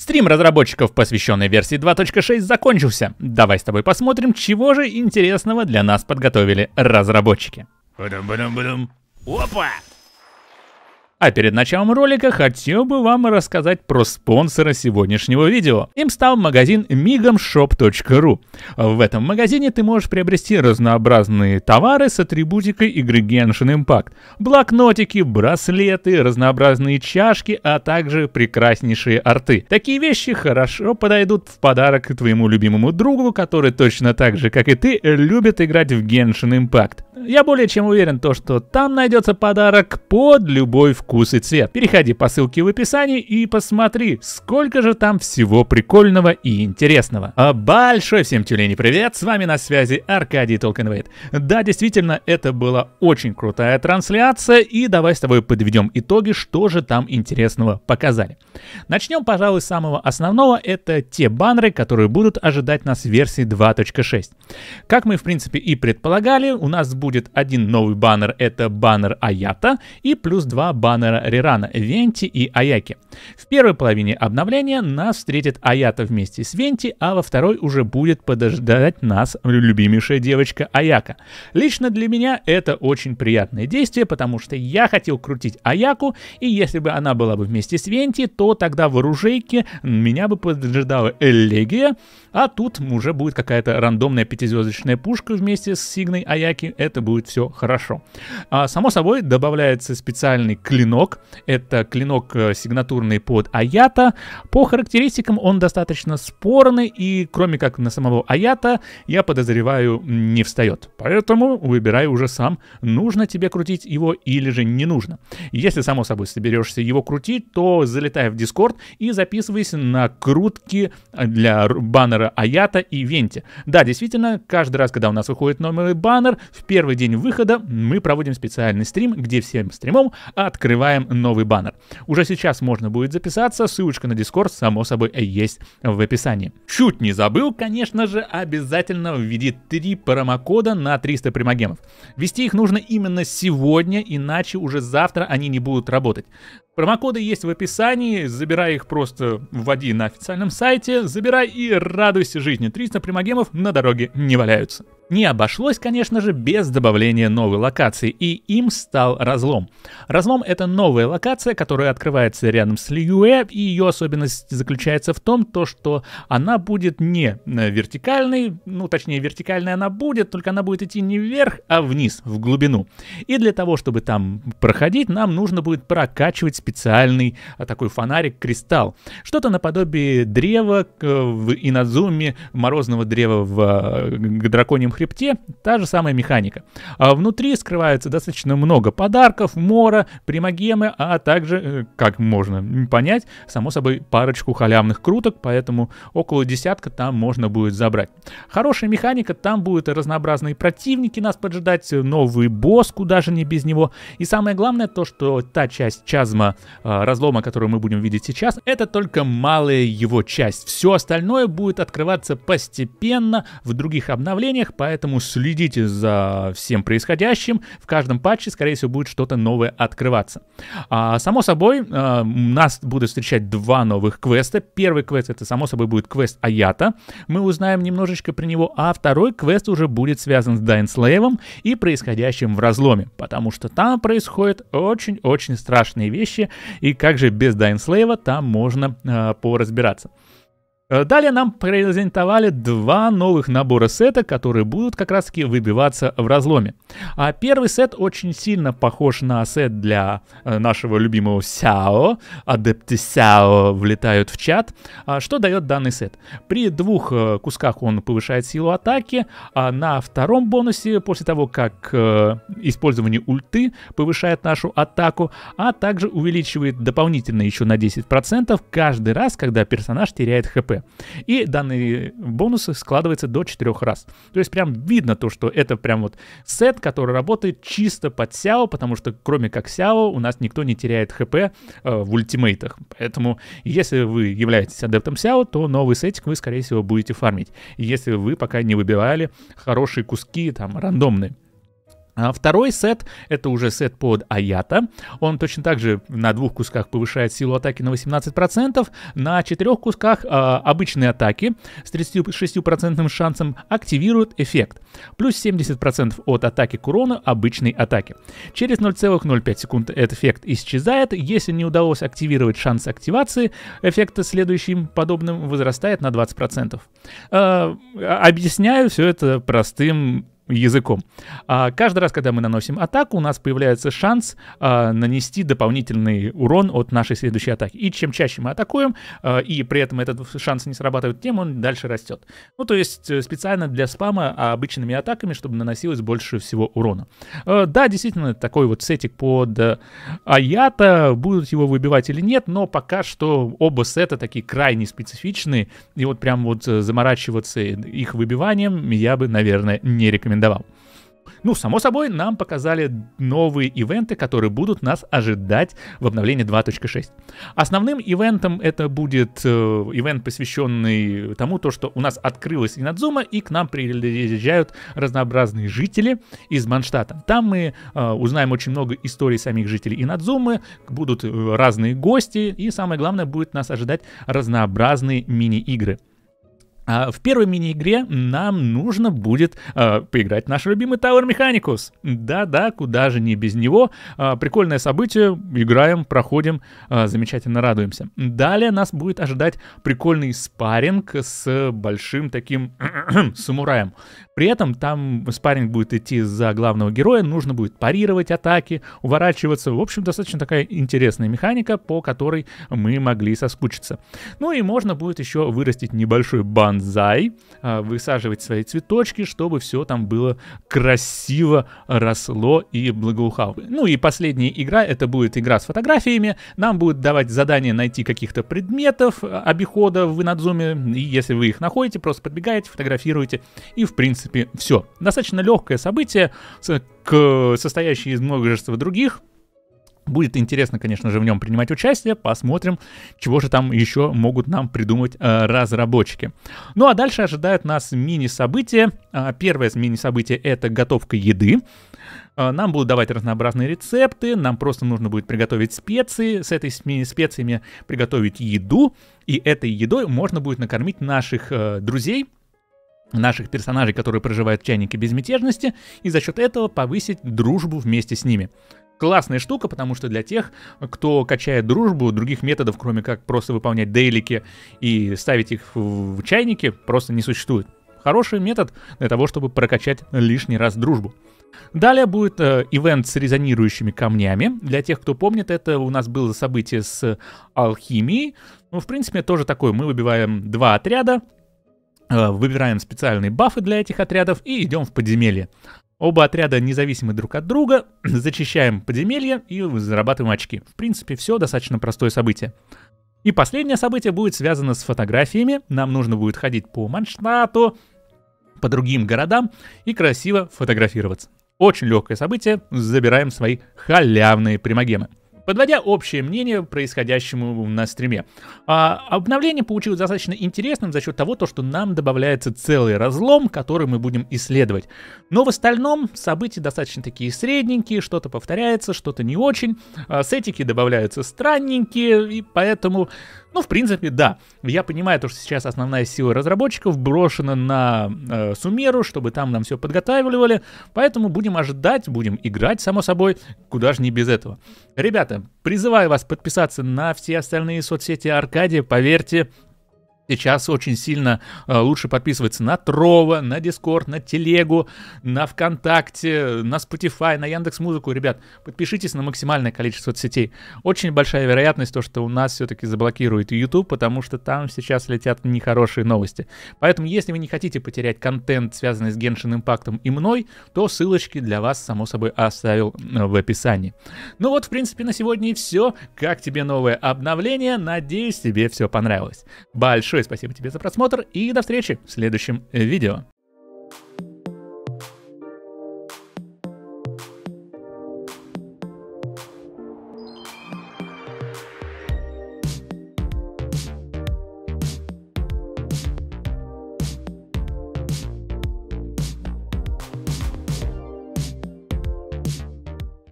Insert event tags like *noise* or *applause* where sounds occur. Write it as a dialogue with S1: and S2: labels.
S1: Стрим разработчиков, посвященный версии 2.6, закончился. Давай с тобой посмотрим, чего же интересного для нас подготовили разработчики. Опа! А перед началом ролика хотел бы вам рассказать про спонсора сегодняшнего видео. Им стал магазин migamshop.ru. В этом магазине ты можешь приобрести разнообразные товары с атрибутикой игры Genshin Impact. Блокнотики, браслеты, разнообразные чашки, а также прекраснейшие арты. Такие вещи хорошо подойдут в подарок твоему любимому другу, который точно так же, как и ты, любит играть в Genshin Impact. Я более чем уверен, то, что там найдется подарок под любой вкус и цвет. Переходи по ссылке в описании и посмотри, сколько же там всего прикольного и интересного. А большой всем тюлени привет, с вами на связи Аркадий Толкенвейт. Да, действительно, это была очень крутая трансляция, и давай с тобой подведем итоги, что же там интересного показали. Начнем, пожалуй, с самого основного, это те баннеры, которые будут ожидать нас в версии 2.6. Как мы, в принципе, и предполагали, у нас будет будет один новый баннер, это баннер Аята, и плюс два баннера Рирана Венти и Аяки. В первой половине обновления нас встретит Аята вместе с Венти, а во второй уже будет подождать нас любимейшая девочка Аяка. Лично для меня это очень приятное действие, потому что я хотел крутить Аяку, и если бы она была бы вместе с Венти, то тогда в оружейке меня бы поджидала Элегия, а тут уже будет какая-то рандомная пятизвездочная пушка вместе с Сигной Аяки, это это будет все хорошо. А, само собой, добавляется специальный клинок. Это клинок э, сигнатурный под Аята. По характеристикам он достаточно спорный, и кроме как на самого Аята, я подозреваю, не встает. Поэтому выбирай уже сам, нужно тебе крутить его или же не нужно. Если, само собой, соберешься его крутить, то залетай в Discord и записывайся на крутки э, для баннера Аята и Венти. Да, действительно, каждый раз, когда у нас выходит новый баннер, в первый первый день выхода мы проводим специальный стрим, где всем стримом открываем новый баннер. Уже сейчас можно будет записаться, ссылочка на Discord, само собой, есть в описании. Чуть не забыл, конечно же, обязательно введи три промокода на 300 примагемов. Вести их нужно именно сегодня, иначе уже завтра они не будут работать. Промокоды есть в описании, забирай их просто вводи на официальном сайте, забирай и радуйся жизни. 300 примагемов на дороге не валяются. Не обошлось, конечно же, без добавления новой локации, и им стал разлом. Разлом — это новая локация, которая открывается рядом с Льюэ, и ее особенность заключается в том, то, что она будет не э, вертикальной, ну, точнее, вертикальной она будет, только она будет идти не вверх, а вниз, в глубину. И для того, чтобы там проходить, нам нужно будет прокачивать специальный э, такой фонарик-кристалл. Что-то наподобие древа э, в Инадзуме, морозного древа в Драконьем крипте та же самая механика. А внутри скрывается достаточно много подарков, мора, примагемы, а также, э, как можно понять, само собой парочку халявных круток, поэтому около десятка там можно будет забрать. Хорошая механика, там будут разнообразные противники нас поджидать, э, новый босс, куда же не без него. И самое главное то, что та часть чазма, э, разлома, которую мы будем видеть сейчас, это только малая его часть. Все остальное будет открываться постепенно в других обновлениях, поэтому поэтому следите за всем происходящим. В каждом патче, скорее всего, будет что-то новое открываться. А, само собой, а, нас будут встречать два новых квеста. Первый квест это, само собой, будет квест Аята. Мы узнаем немножечко про него, а второй квест уже будет связан с Дайнслейвом и происходящим в разломе, потому что там происходят очень-очень страшные вещи, и как же без Дайнслейва там можно э, поразбираться. Э, далее нам презентовали два новых набора сета, которые будут как раз таки выбиваться в разломе. А первый сет очень сильно похож на сет для э, нашего любимого Сяо. Адепты Сяо влетают в чат. А что дает данный сет? При двух э, кусках он повышает силу атаки, а на втором бонусе, после того как использование ульты повышает нашу атаку, а также увеличивает дополнительно еще на 10% каждый раз, когда персонаж теряет хп. И данные бонусы складываются до 4 раз. То есть прям видно то, что это прям вот сет, который работает чисто под Сяо, потому что кроме как Сяо у нас никто не теряет хп э, в ультимейтах. Поэтому если вы являетесь адептом Сяо, то новый сетик вы скорее всего будете фармить. Если вы пока не выбивали хорошие куски там рандомные. А второй сет, это уже сет под Аята, он точно так же на двух кусках повышает силу атаки на 18%, на четырех кусках э, а, обычные атаки с 36% шансом активируют эффект, плюс 70% от атаки к урону обычной атаки. Через 0,05 секунд этот эффект исчезает, если не удалось активировать шанс активации, эффекта следующим подобным возрастает на 20%. Э, а, объясняю все это простым языком. А каждый раз, когда мы наносим атаку, у нас появляется шанс а, нанести дополнительный урон от нашей следующей атаки. И чем чаще мы атакуем, а, и при этом этот шанс не срабатывает, тем он дальше растет. Ну, то есть э, специально для спама а обычными атаками, чтобы наносилось больше всего урона. А, да, действительно, такой вот сетик под э, Аята, будут его выбивать или нет, но пока что оба сета такие крайне специфичные, и вот прям вот заморачиваться их выбиванием я бы, наверное, не рекомендовал рекомендовал. Ну, само собой, нам показали новые ивенты, которые будут нас ожидать в обновлении 2.6. Основным ивентом это будет э, ивент, посвященный тому, то, что у нас открылась Инадзума, и к нам приезжают разнообразные жители из Манштата. Там мы э, узнаем очень много историй самих жителей Инадзумы, будут э, разные гости, и самое главное, будет нас ожидать разнообразные мини-игры. А в первой мини-игре нам нужно будет э, поиграть в наш любимый Tower Mechanicus. Да-да, куда же не без него. Э, прикольное событие, играем, проходим, э, замечательно радуемся. Далее нас будет ожидать прикольный спарринг с большим таким *clears throat* самураем. При этом там спарринг будет идти за главного героя, нужно будет парировать атаки, уворачиваться. В общем, достаточно такая интересная механика, по которой мы могли соскучиться. Ну и можно будет еще вырастить небольшой бан бонзай, а, высаживать свои цветочки, чтобы все там было красиво росло и благоухало. Ну и последняя игра, это будет игра с фотографиями. Нам будет давать задание найти каких-то предметов а, обихода в Инадзуме. И если вы их находите, просто подбегаете, фотографируете. И в принципе все. Достаточно легкое событие, состоящее из множества других Будет интересно, конечно же, в нем принимать участие. Посмотрим, чего же там еще могут нам придумать э, разработчики. Ну а дальше ожидают нас а, мини-события. Э, первое мини-событие это готовка еды. Э, нам будут давать разнообразные рецепты, нам просто нужно будет приготовить специи, с этой специями приготовить еду, и этой едой можно будет накормить наших э, друзей, наших персонажей, которые проживают в чайнике безмятежности, и за счет этого повысить дружбу вместе с ними классная штука, потому что для тех, кто качает дружбу, других методов, кроме как просто выполнять дейлики и ставить их в чайники, просто не существует. Хороший метод для того, чтобы прокачать лишний раз дружбу. Далее будет э, ивент с резонирующими камнями. Для тех, кто помнит, это у нас было событие с алхимией. Ну, в принципе, тоже такое. Мы выбиваем два отряда, э, выбираем специальные бафы для этих отрядов и идем в подземелье. Оба отряда независимы друг от друга, *clears throat* зачищаем подземелье и зарабатываем очки. В принципе, все достаточно простое событие. И последнее событие будет связано с фотографиями. Нам нужно будет ходить по Манштату, по другим городам и красиво фотографироваться. Очень легкое событие, забираем свои халявные примагемы подводя общее мнение происходящему на стриме. А, обновление получилось достаточно интересным за счет того, то, что нам добавляется целый разлом, который мы будем исследовать. Но в остальном события достаточно такие средненькие, что-то повторяется, что-то не очень. А, сетики добавляются странненькие, и поэтому, ну, в принципе, да. Я понимаю то, что сейчас основная сила разработчиков брошена на э, Сумеру, чтобы там нам все подготавливали, поэтому будем ожидать, будем играть, само собой, куда же не без этого. Ребята, Призываю вас подписаться на все остальные соцсети Аркадия. Поверьте, Сейчас очень сильно э, лучше подписываться на Трова, на Дискорд, на Телегу, на ВКонтакте, на Spotify, на Яндекс Музыку, ребят. Подпишитесь на максимальное количество соцсетей. Очень большая вероятность то, что у нас все-таки заблокирует YouTube, потому что там сейчас летят нехорошие новости. Поэтому, если вы не хотите потерять контент, связанный с Геншин Импактом и мной, то ссылочки для вас, само собой, оставил э, в описании. Ну вот, в принципе, на сегодня и все. Как тебе новое обновление? Надеюсь, тебе все понравилось. Большое Большое спасибо тебе за просмотр и до встречи в следующем видео.